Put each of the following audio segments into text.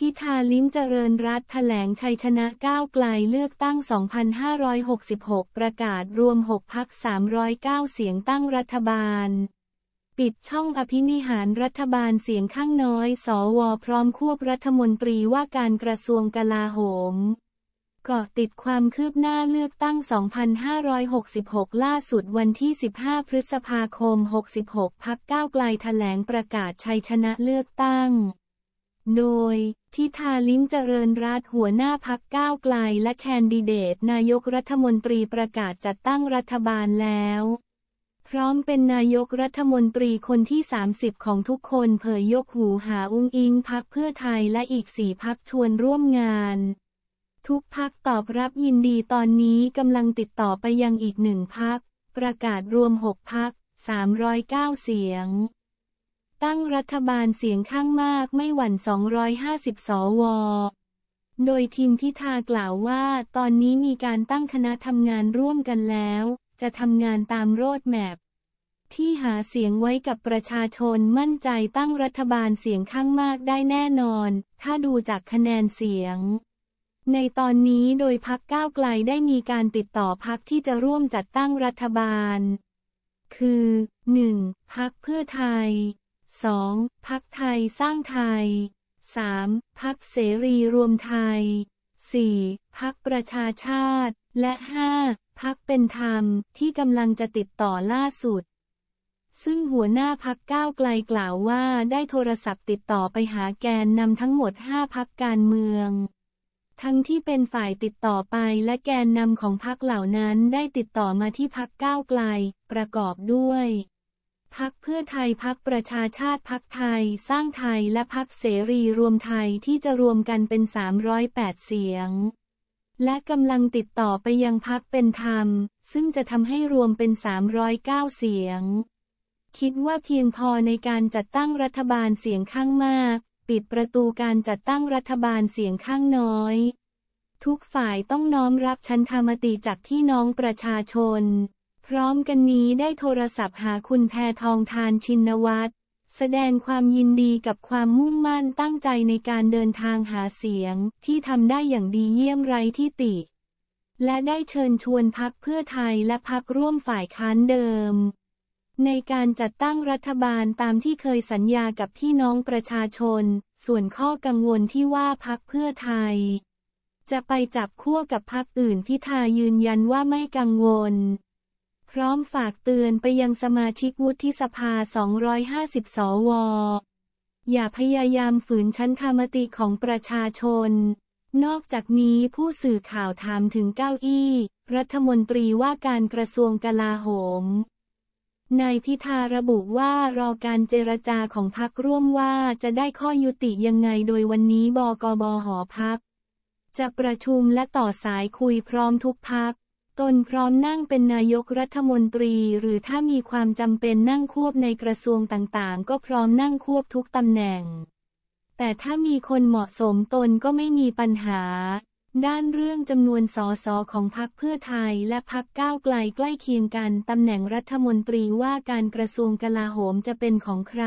ทิธาลิ้มเจริญรัฐแถลงชัยชนะก้าวไกลเลือกตั้ง 2,566 ประกาศรวม 6พัก309 เสียงตั้งรัฐบาล ปิดช่องอภินิหารรัฐบาลเสียงข้างน้อยสวพร้อมควบรัฐมนตรีว่าการกระทรวงกลาโหมเกาะติดความคืบหน้าเลือกตั้ง 2,566 ล่าสุดวันที่ 15 พฤษภาคม 66พักก้าวไกลแถลงประกาศชัยชนะเลือกตั้งโดยพิธาลิ้มเจริญรัฐหัวหน้าพักก้าวไกลและแคนดิเดตนายกรัฐมนตรีประกาศจัดตั้งรัฐบาลแล้ว พร้อมเป็นนายกรัฐมนตรีคนที่ 30 ของทุกคนเผยยกหูหาอุ้งอิงพักเพื่อไทยและอีกสี่พักชวนร่วมงาน ทุกพักตอบรับยินดีตอนนี้กำลังติดต่อไปยังอีกหนึ่งพักประกาศรวมหกพัก309 เสียงตั้งรัฐบาลเสียงข้างมากไม่หวั่น 250สวโดย ทีมพิธากล่าวว่า ตอนนี้มีการตั้งคณะทำงานร่วมกันแล้ว จะทำงานตามโรดแมพที่หาเสียงไว้กับประชาชนมั่นใจตั้งรัฐบาลเสียงข้างมากได้แน่นอน ถ้าดูจากคะแนนเสียง ในตอนนี้โดยพักก้าวไกลได้มีการติดต่อพักที่จะร่วมจัดตั้งรัฐบาล คือ 1. พักเพื่อไทย 2. พักไทยสร้างไทย 3. พักเสรีรวมไทย 4. พักประชาชาติ และ 5. พักเป็นธรรมที่กำลังจะติดต่อล่าสุด ซึ่งหัวหน้าพักก้าวไกลกล่าวว่าได้โทรศัพท์ติดต่อไปหาแกนนำทั้งหมด 5พักการเมือง ทั้งที่เป็นฝ่ายติดต่อไปและแกนนำของพักเหล่านั้นได้ติดต่อมาที่พักก้าวไกล ประกอบด้วยพักเพื่อไทยพักประชาชาติพักไทยสร้างไทยและพักเสรีรวมไทยที่จะรวมกันเป็น 308 เสียง และกำลังติดต่อไปยังพักเป็นธรรม ซึ่งจะทำให้รวมเป็น 309 เสียง คิดว่าเพียงพอในการจัดตั้งรัฐบาลเสียงข้างมาก ปิดประตูการจัดตั้งรัฐบาลเสียงข้างน้อย ทุกฝ่ายต้องน้อมรับชันธรรมติจากที่น้องประชาชนพร้อมกันนี้ได้โทรศัพท์หาคุณแพทองทานชินวัตรแสดงความยินดีกับความมุ่งมั่นตั้งใจในการเดินทางหาเสียง ที่ทำได้อย่างดีเยี่ยมไร้ที่ติ และได้เชิญชวนพักเพื่อไทยและพักร่วมฝ่ายค้านเดิม ในการจัดตั้งรัฐบาลตามที่เคยสัญญากับพี่น้องประชาชน ส่วนข้อกังวลที่ว่าพักเพื่อไทย จะไปจับคั่วกับพักอื่นพิธายืนยันว่าไม่กังวลพร้อมฝากเตือนไปยังสมาชิกวุฒิสภา 250สวอย่าพยายามฝืนชั้นธรรมติของประชาชน นอกจากนี้ผู้สื่อข่าวถามถึงเก้าอี้ รัฐมนตรีว่าการกระทรวงกลาโหม นายพิธาระบุว่ารอการเจรจาของพักร่วมว่าจะได้ข้อยุติยังไงโดยวันนี้บกบหอพักจะประชุมและต่อสายคุยพร้อมทุกพักตนพร้อมนั่งเป็นนายกรัฐมนตรี หรือถ้ามีความจำเป็นนั่งควบในกระทรวงต่างๆ ก็พร้อมนั่งควบทุกตำแหน่ง แต่ถ้ามีคนเหมาะสมตนก็ไม่มีปัญหา ด้านเรื่องจำนวนสอสอของพรรคเพื่อไทยและพรรคก้าวไกลใกล้เคียงกันตำแหน่งรัฐมนตรีว่าการกระทรวงกลาโหมจะเป็นของใคร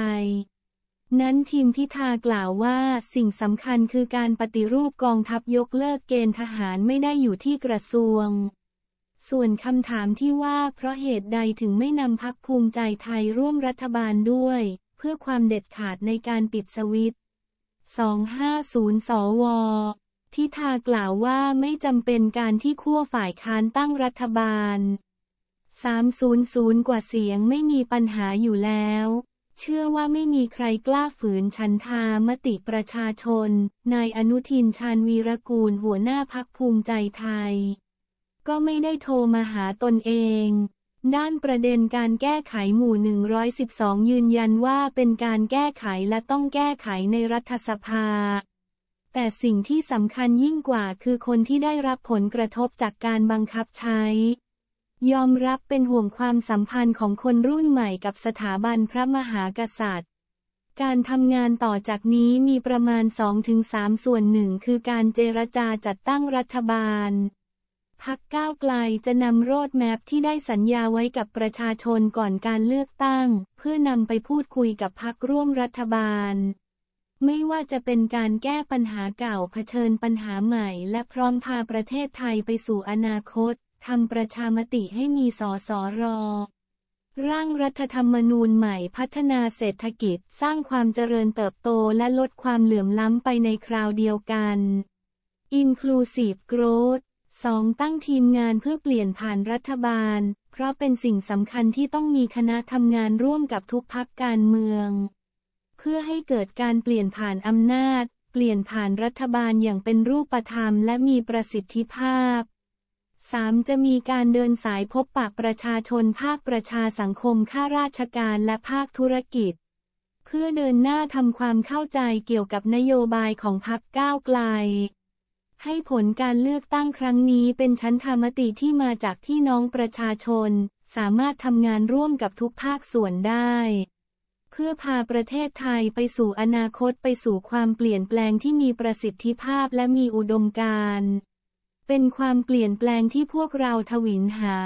นั้นทีมพิธากล่าวว่า สิ่งสำคัญคือการปฏิรูปกองทัพยกเลิกเกณฑ์ทหารไม่ได้อยู่ที่กระทรวงส่วนคำถามที่ว่าเพราะเหตุใดถึงไม่นำพักภูมิใจไทยร่วมรัฐบาลด้วย เพื่อความเด็ดขาดในการปิดสวิต250 สวทิทากล่าวว่าไม่จำเป็นการที่ขั้วฝ่ายค้านตั้งรัฐบาล 300 กว่าเสียงไม่มีปัญหาอยู่แล้ว เชื่อว่าไม่มีใครกล้าฝืนชันทามติประชาชนนายอนุทินชาญวีรกูลหัวหน้าพักภูมิใจไทยก็ไม่ได้โทรมาหาตนเอง ด้านประเด็นการแก้ไขหมู่ 112 ยืนยันว่าเป็นการแก้ไขและต้องแก้ไขในรัฐสภา แต่สิ่งที่สำคัญยิ่งกว่าคือคนที่ได้รับผลกระทบจากการบังคับใช้ ยอมรับเป็นห่วงความสัมพันธ์ของคนรุ่นใหม่กับสถาบันพระมหากษัตริย์ การทำงานต่อจากนี้มีประมาณ 2-3 ส่วนหนึ่งคือการเจรจาจัดตั้งรัฐบาลพักก้าวไกลจะนำโรดแมพที่ได้สัญญาไว้กับประชาชนก่อนการเลือกตั้ง เพื่อนำไปพูดคุยกับพักร่วมรัฐบาล ไม่ว่าจะเป็นการแก้ปัญหาเก่าเผชิญปัญหาใหม่ และพร้อมพาประเทศไทยไปสู่อนาคตทำประชามติให้มีสอสอรอร่างรัฐธรรมนูญใหม่พัฒนาเศรษฐกิจสร้างความเจริญเติบโตและลดความเหลื่อมล้ำไปในคราวเดียวกัน Inclusive Growth 2. ตั้งทีมงานเพื่อเปลี่ยนผ่านรัฐบาล เพราะเป็นสิ่งสำคัญที่ต้องมีคณะทำงานร่วมกับทุกพักการเมือง เพื่อให้เกิดการเปลี่ยนผ่านอำนาจ เปลี่ยนผ่านรัฐบาลอย่างเป็นรูปธรรมและมีประสิทธิภาพ 3. จะมีการเดินสายพบปะประชาชนภาคประชาสังคมข้าราชการและภาคธุรกิจ เพื่อเดินหน้าทำความเข้าใจเกี่ยวกับนโยบายของพรรคก้าวไกลให้ผลการเลือกตั้งครั้งนี้เป็นชั้นธรรมติที่มาจากพี่น้องประชาชน สามารถทำงานร่วมกับทุกภาคส่วนได้ เพื่อพาประเทศไทยไปสู่อนาคตไปสู่ความเปลี่ยนแปลงที่มีประสิทธิภาพและมีอุดมการณ์ เป็นความเปลี่ยนแปลงที่พวกเราทวินหา